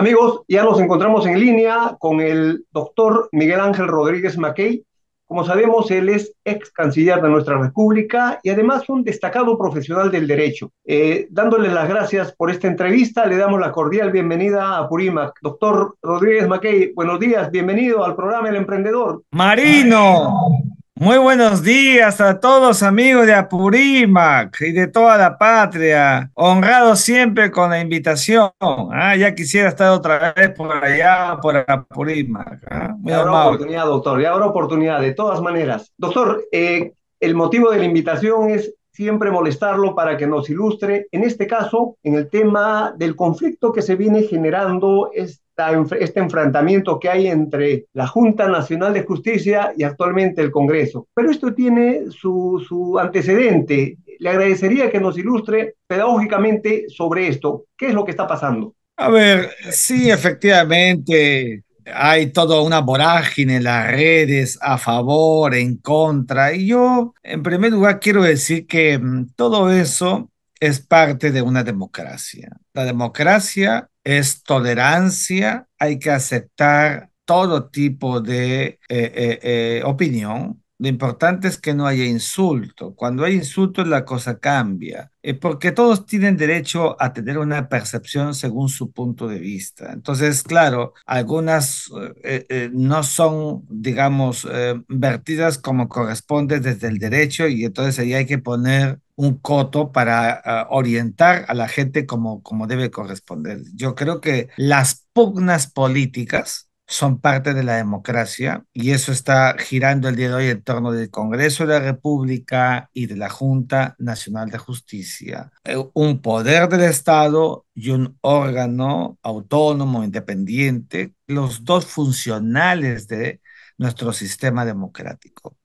Amigos, ya nos encontramos en línea con el doctor Miguel Ángel Rodríguez Mackey. Como sabemos, él es ex canciller de nuestra República y además un destacado profesional del derecho. Eh, dándole las gracias por esta entrevista, le damos la cordial bienvenida a Purimac, Doctor Rodríguez Mackey, buenos días, bienvenido al programa El Emprendedor. Marino, muy buenos días a todos amigos de Apurímac y de toda la patria. Honrado siempre con la invitación. Ah, ya quisiera estar otra vez por allá, por Apurímac. Ah, ya habrá oportunidad, doctor. Ya habrá oportunidad, de todas maneras. Doctor, eh, el motivo de la invitación es siempre molestarlo para que nos ilustre, en este caso, en el tema del conflicto que se viene generando este enfrentamiento que hay entre la Junta Nacional de Justicia y actualmente el Congreso. Pero esto tiene su, su antecedente. Le agradecería que nos ilustre pedagógicamente sobre esto. ¿Qué es lo que está pasando? A ver, sí, efectivamente, hay toda una vorágine en las redes a favor, en contra. Y yo, en primer lugar, quiero decir que mm, todo eso es parte de una democracia. La democracia es tolerancia, hay que aceptar todo tipo de eh, eh, eh, opinión, lo importante es que no haya insulto. Cuando hay insulto, la cosa cambia, eh, porque todos tienen derecho a tener una percepción según su punto de vista. Entonces, claro, algunas eh, eh, no son, digamos, vertidas como corresponde desde el derecho y entonces ahí hay que poner un coto para ah, orientar a la gente como, como debe corresponder. Yo creo que las pugnas políticas son parte de la democracia y eso está girando el día de hoy en torno del Congreso de la República y de la Junta Nacional de Justicia. Eh, un poder del Estado y un órgano autónomo, independiente, los dos funcionales de nuestro sistema democrático.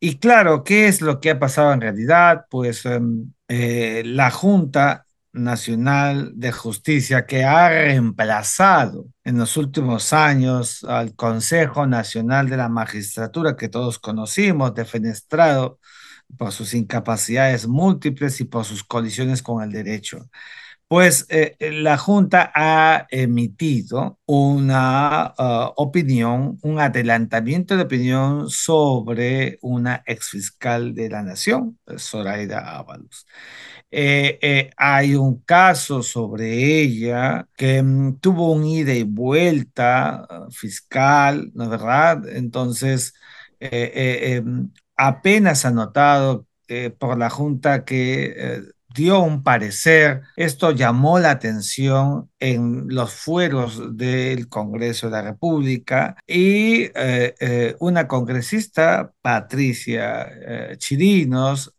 Y claro, ¿qué es lo que ha pasado en realidad? Pues em, eh, la Junta Nacional de Justicia que ha reemplazado en los últimos años al Consejo Nacional de la Magistratura que todos conocimos, defenestrado por sus incapacidades múltiples y por sus colisiones con el derecho pues eh, eh, la Junta ha emitido una ah, opinión, un adelantamiento de opinión sobre una exfiscal de la Nación, Zoraida Ábalos. Eh, hay un caso sobre ella que mm, tuvo un ida y vuelta ah, fiscal, ¿no es verdad? Entonces, em, apenas anotado por la Junta que dio un parecer. Esto llamó la atención en los fueros del Congreso de la República y eh, eh, una congresista, Patricia eh, Chirinos,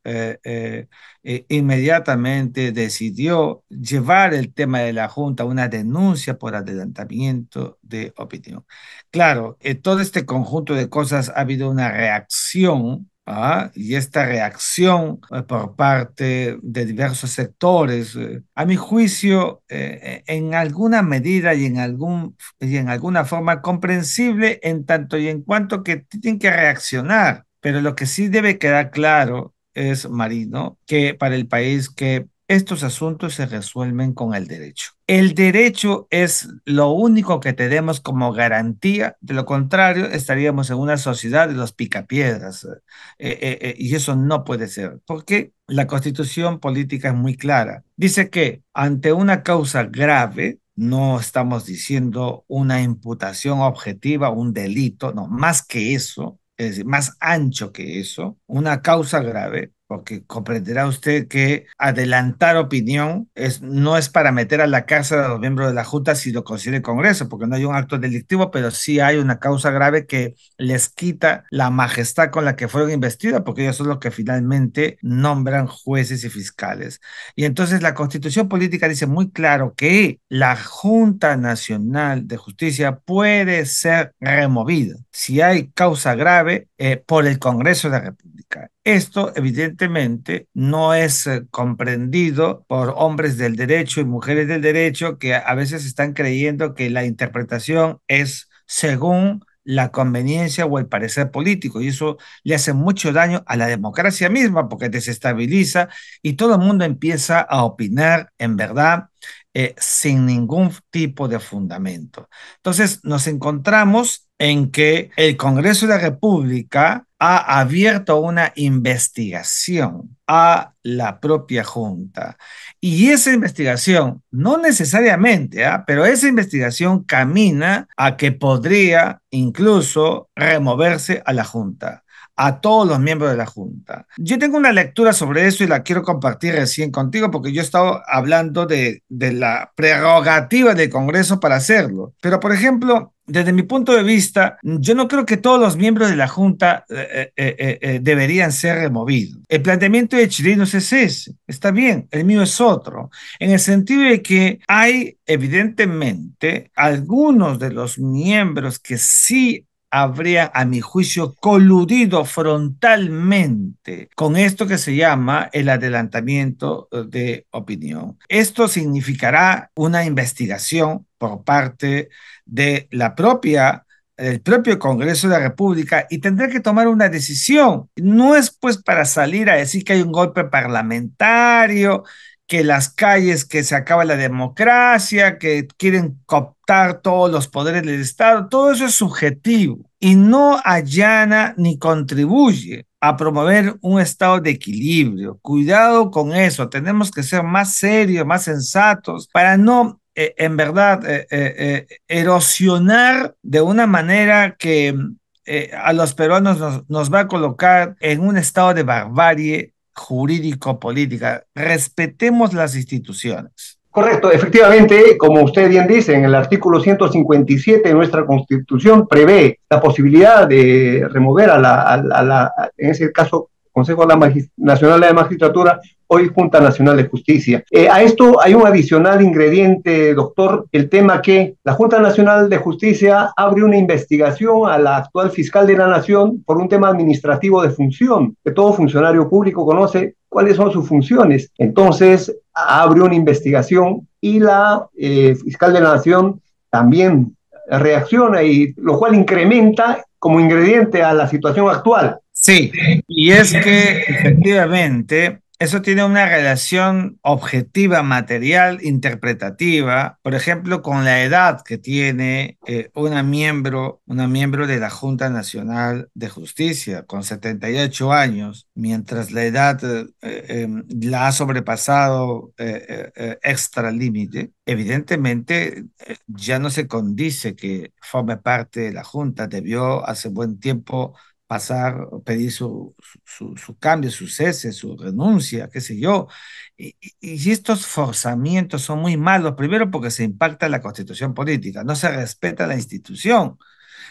inmediatamente decidió llevar el tema de la Junta a una denuncia por adelantamiento de opinión. Claro, en todo este conjunto de cosas ha habido una reacción ¿ah? y esta reacción eh, por parte de diversos sectores, eh, a mi juicio, eh, en alguna medida y en, algún, y en alguna forma comprensible en tanto y en cuanto que tienen que reaccionar. Pero lo que sí debe quedar claro es, Marino, que para el país que estos asuntos se resuelven con el derecho. El derecho es lo único que tenemos como garantía, de lo contrario estaríamos en una sociedad de los picapiedras eh, eh, eh, y eso no puede ser, porque la constitución política es muy clara. Dice que ante una causa grave, no estamos diciendo una imputación objetiva, un delito, no, más que eso, es decir, más ancho que eso, una causa grave, porque comprenderá usted que adelantar opinión no es para meter a la cárcel a los miembros de la Junta si lo considera el Congreso, porque no hay un acto delictivo, pero sí hay una causa grave que les quita la majestad con la que fueron investidos, porque ellos son los que finalmente nombran jueces y fiscales. Y entonces la Constitución Política dice muy claro que la Junta Nacional de Justicia puede ser removida si hay causa grave eh, por el Congreso de la República. Esto evidentemente no es eh, comprendido por hombres del derecho y mujeres del derecho que a veces están creyendo que la interpretación es según la conveniencia o el parecer político y eso le hace mucho daño a la democracia misma porque desestabiliza y todo el mundo empieza a opinar en verdad eh, sin ningún tipo de fundamento. Entonces nos encontramos en que el Congreso de la República ha abierto una investigación a la propia Junta. Y esa investigación, no necesariamente, ¿ah? pero esa investigación camina a que podría incluso removerse a la Junta a todos los miembros de la Junta. Yo tengo una lectura sobre eso y la quiero compartir recién contigo porque yo he estado hablando de, de la prerrogativa del Congreso para hacerlo. Pero, por ejemplo, desde mi punto de vista, yo no creo que todos los miembros de la Junta eh, eh, eh, deberían ser removidos. El planteamiento de Chirinos es ese, está bien, el mío es otro, en el sentido de que hay evidentemente algunos de los miembros que sí habría, a mi juicio, coludido frontalmente con esto que se llama el adelantamiento eh, de opinión. Esto significará una investigación por parte de la propia el propio Congreso de la República y tendrá que tomar una decisión. No es pues para salir a decir que hay un golpe parlamentario que las calles, que se acaba la democracia, que quieren cooptar todos los poderes del Estado, todo eso es subjetivo y no allana ni contribuye a promover un estado de equilibrio. Cuidado con eso, tenemos que ser más serios, más sensatos para no eh, en verdad, eh, eh, erosionar de una manera que a los peruanos nos va a colocar en un estado de barbarie jurídico-política. Respetemos las instituciones. Correcto, efectivamente, como usted bien dice, en el artículo 157 de nuestra Constitución prevé la posibilidad de remover a la, en ese caso, Consejo Nacional de la Magistratura hoy Junta Nacional de Justicia. Eh, a esto hay un adicional ingrediente, doctor, el tema que la Junta Nacional de Justicia abre una investigación a la actual fiscal de la Nación por un tema administrativo de función, que todo funcionario público conoce cuáles son sus funciones. Entonces, abre una investigación y la eh, fiscal de la Nación también reacciona y lo cual incrementa como ingrediente a la situación actual. Sí, y es que efectivamente eso tiene una relación objetiva, material, interpretativa, por ejemplo, con la edad que tiene eh, una, miembro, una miembro de la Junta Nacional de Justicia, con 78 años, mientras la edad eh, em, la ha sobrepasado eh, extra límite, evidentemente ya no se condice que forme parte de la Junta, debió hace buen tiempo pasar, pedir su, su, cambio, su cese, su renuncia, qué sé yo. Y, y, estos forzamientos son muy malos, primero porque se impacta la constitución política, no se respeta la institución.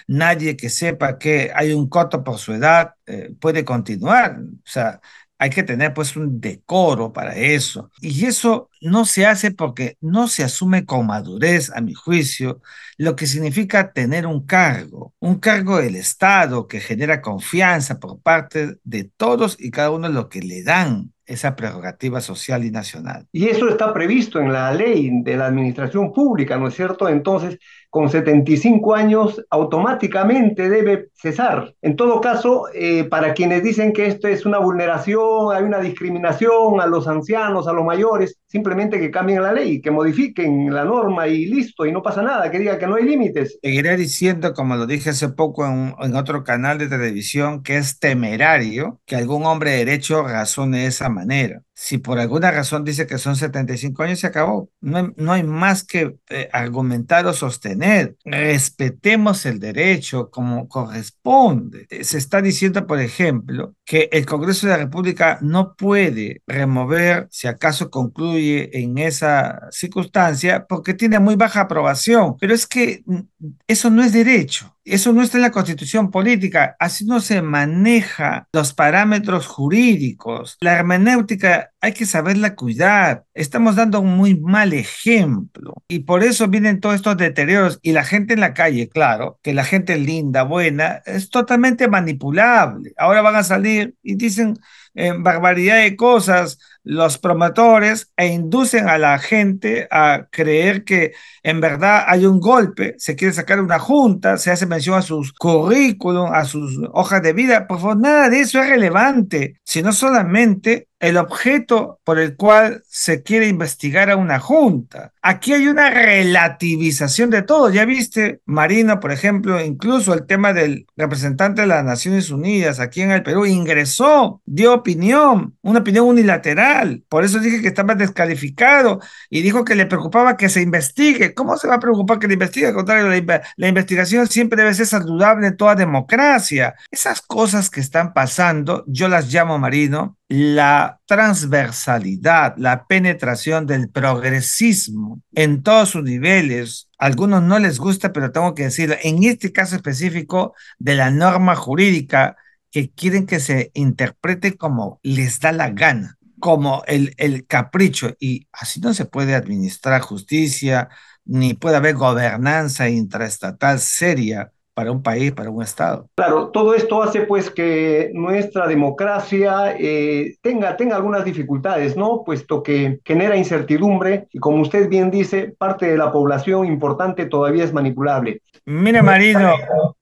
Nadie que sepa que hay un coto por su edad eh, puede continuar. O sea, hay que tener pues un decoro para eso. Y eso no se hace porque no se asume con madurez, a mi juicio, lo que significa tener un cargo, un cargo del Estado que genera confianza por parte de todos y cada uno de lo que le dan esa prerrogativa social y nacional. Y eso está previsto en la ley de la administración pública, ¿no es cierto? Entonces, con 75 años automáticamente debe cesar. En todo caso, eh, para quienes dicen que esto es una vulneración, hay una discriminación a los ancianos, a los mayores, simplemente que cambien la ley, que modifiquen la norma y listo, y no pasa nada, que diga que no hay límites. Seguiré diciendo, como lo dije hace poco en, en, otro canal de televisión, que es temerario que algún hombre de derecho razone de esa manera si por alguna razón dice que son 75 años, se acabó. No, hay más que eh, argumentar o sostener. Respetemos el derecho como corresponde. Eh, se está diciendo, por ejemplo, que el Congreso de la República no puede remover, si acaso concluye en esa circunstancia, porque tiene muy baja aprobación. Pero es que mm, eso no es derecho. Eso no está en la constitución política, así no se maneja los parámetros jurídicos. La hermenéutica hay que saberla cuidar. Estamos dando un muy mal ejemplo y por eso vienen todos estos deterioros y la gente en la calle, claro, que la gente linda, buena, es totalmente manipulable. Ahora van a salir y dicen eh, barbaridad de cosas los promotores e inducen a la gente a creer que en verdad hay un golpe, se quiere sacar una junta, se hace mención a sus currículum, a sus hojas de vida. Por favor, nada de eso es relevante, sino solamente el objeto por el cual se quiere investigar a una junta. Aquí hay una relativización de todo. Ya viste, Marina, por ejemplo, incluso el tema del representante de las Naciones Unidas aquí en el Perú ingresó, dio opinión, una opinión unilateral. Por eso dije que estaba descalificado y dijo que le preocupaba que se investigue. ¿Cómo se va a preocupar que le investigue? Al contrario, la, la investigación siempre debe ser saludable en toda democracia. Esas cosas que están pasando, yo las llamo, Marino, la transversalidad, la penetración del progresismo en todos sus niveles. algunos no les gusta, pero tengo que decirlo, en este caso específico de la norma jurídica que quieren que se interprete como les da la gana, como el, el capricho. Y así no se puede administrar justicia, ni puede haber gobernanza intrastatal seria para un país, para un Estado. Claro, todo esto hace pues que nuestra democracia eh, tenga, tenga algunas dificultades, ¿no? Puesto que genera incertidumbre y como usted bien dice, parte de la población importante todavía es manipulable. Mira, Marino,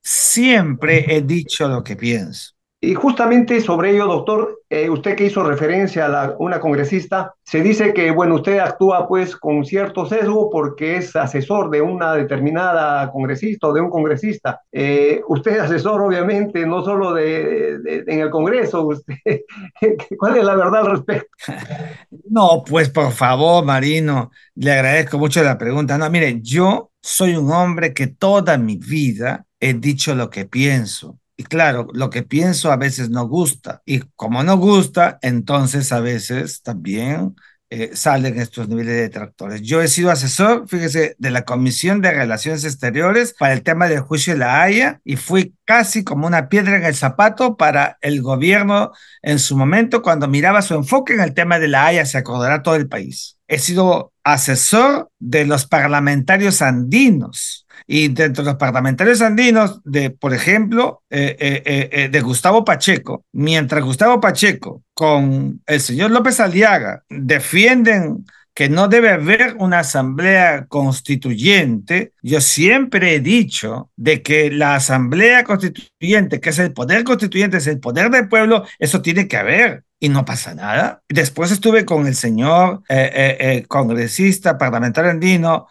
siempre he dicho lo que pienso. Y justamente sobre ello, doctor, eh, usted que hizo referencia a la, una congresista, se dice que, bueno, usted actúa pues con cierto sesgo porque es asesor de una determinada congresista o de un congresista. Eh, usted es asesor, obviamente, no solo de, en el Congreso. Usted, ¿Cuál es la verdad al respecto? No, pues por favor, Marino, le agradezco mucho la pregunta. No, mire, yo soy un hombre que toda mi vida he dicho lo que pienso y claro, lo que pienso a veces no gusta. Y como no gusta, entonces a veces también eh, salen estos niveles de detractores. Yo he sido asesor, fíjese, de la Comisión de Relaciones Exteriores para el tema del juicio de la Haya y fui casi como una piedra en el zapato para el gobierno en su momento cuando miraba su enfoque en el tema de la Haya, se acordará todo el país he sido asesor de los parlamentarios andinos. Y dentro de los parlamentarios andinos, de, por ejemplo, eh, eh, eh, de Gustavo Pacheco, mientras Gustavo Pacheco con el señor López Aliaga defienden que no debe haber una asamblea constituyente. Yo siempre he dicho de que la asamblea constituyente, que es el poder constituyente, es el poder del pueblo, eso tiene que haber y no pasa nada. Después estuve con el señor eh, eh, eh, congresista parlamentario andino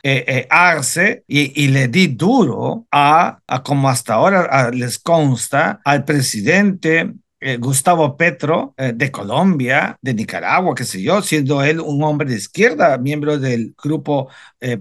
Arce y, le di duro a, como hasta ahora les consta, al presidente eh, Gustavo Petro eh, de Colombia, de Nicaragua, qué sé yo, siendo él un hombre de izquierda, miembro del grupo eh,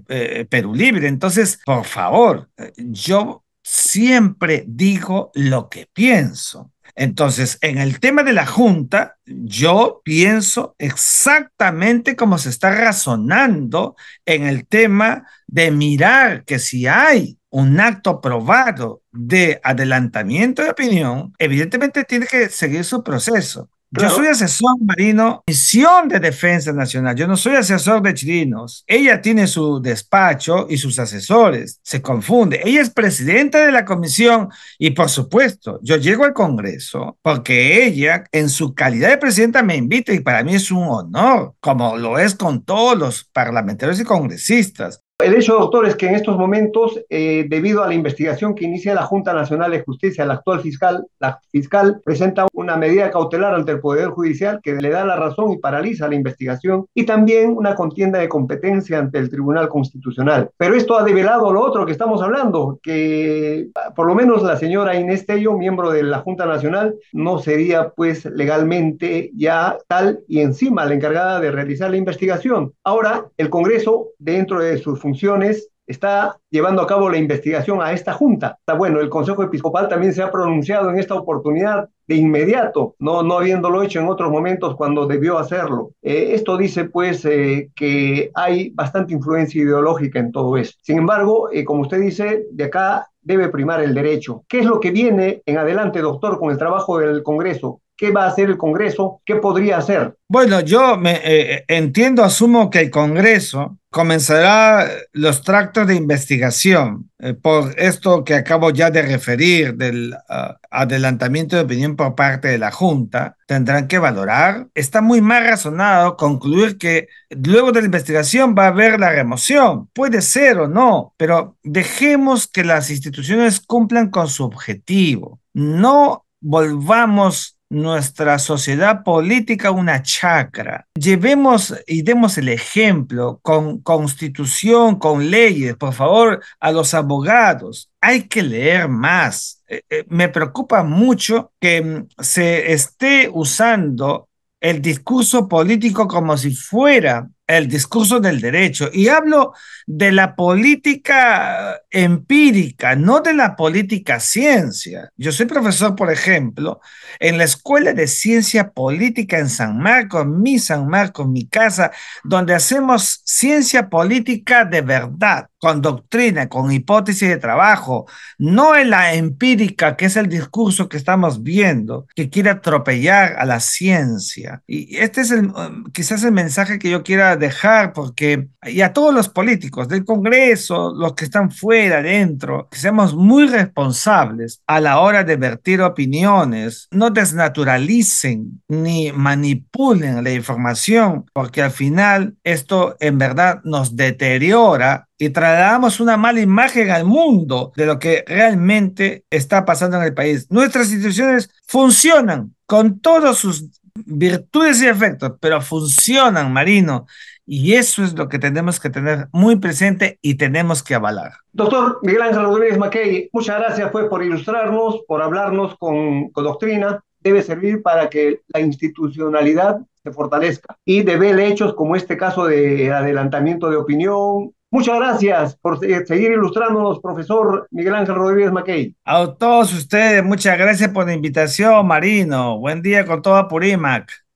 Perú Libre. Entonces, por favor, yo siempre digo lo que pienso. Entonces, en el tema de la Junta, yo pienso exactamente como se está razonando en el tema de mirar que si hay un acto probado de adelantamiento de opinión, evidentemente tiene que seguir su proceso. Yo soy asesor marino, misión de defensa nacional. Yo no soy asesor de chirinos. Ella tiene su despacho y sus asesores. Se confunde. Ella es presidenta de la comisión y por supuesto, yo llego al Congreso porque ella en su calidad de presidenta me invita y para mí es un honor, como lo es con todos los parlamentarios y congresistas. El hecho, doctor, es que en estos momentos, eh, debido a la investigación que inicia la Junta Nacional de Justicia, el actual fiscal, la fiscal presenta una medida cautelar ante el Poder Judicial que le da la razón y paraliza la investigación, y también una contienda de competencia ante el Tribunal Constitucional. Pero esto ha develado lo otro que estamos hablando, que ah, por lo menos la señora Inés Tello, miembro de la Junta Nacional, no sería pues legalmente ya tal y encima la encargada de realizar la investigación. Ahora, el Congreso, dentro de sus funciones, está llevando a cabo la investigación a esta junta. Está bueno, el Consejo Episcopal también se ha pronunciado en esta oportunidad de inmediato, no, no habiéndolo hecho en otros momentos cuando debió hacerlo. Eh, esto dice pues eh, que hay bastante influencia ideológica en todo esto. Sin embargo, eh, como usted dice, de acá debe primar el derecho. ¿Qué es lo que viene en adelante, doctor, con el trabajo del Congreso? ¿Qué va a hacer el Congreso? ¿Qué podría hacer? Bueno, yo me, eh, eh, entiendo, asumo que el Congreso comenzará los tractos de investigación eh, por esto que acabo ya de referir del ah, adelantamiento de opinión por parte de la Junta. Tendrán que valorar. Está muy mal razonado concluir que luego de la investigación va a haber la remoción. Puede ser o no, pero dejemos que las instituciones cumplan con su objetivo. No volvamos nuestra sociedad política una chacra. Llevemos y demos el ejemplo con constitución, con leyes, por favor, a los abogados. Hay que leer más. Eh, eh, me preocupa mucho que mm, se esté usando el discurso político como si fuera el discurso del derecho. Y hablo de la política empírica, no de la política ciencia. Yo soy profesor, por ejemplo, en la Escuela de Ciencia Política en San Marcos, mi San Marcos, mi casa, donde hacemos ciencia política de verdad con doctrina, con hipótesis de trabajo, no en la empírica, que es el discurso que estamos viendo, que quiere atropellar a la ciencia. Y este es el, um, quizás el mensaje que yo quiera dejar, porque, y a todos los políticos del Congreso, los que están fuera, dentro, que seamos muy responsables a la hora de vertir opiniones, no desnaturalicen ni manipulen la información, porque al final esto en verdad nos deteriora y trasladamos una mala imagen al mundo de lo que realmente está pasando en el país. Nuestras instituciones funcionan con todas sus virtudes y efectos, pero funcionan, Marino. Y eso es lo que tenemos que tener muy presente y tenemos que avalar. Doctor Miguel Ángel Rodríguez Mackey, muchas gracias pues, por ilustrarnos, por hablarnos con, con doctrina. Debe servir para que la institucionalidad se fortalezca y de ver hechos como este caso de adelantamiento de opinión, Muchas gracias por seguir ilustrándonos, profesor Miguel Ángel Rodríguez Mackey. A todos ustedes, muchas gracias por la invitación, Marino. Buen día con toda Purimac.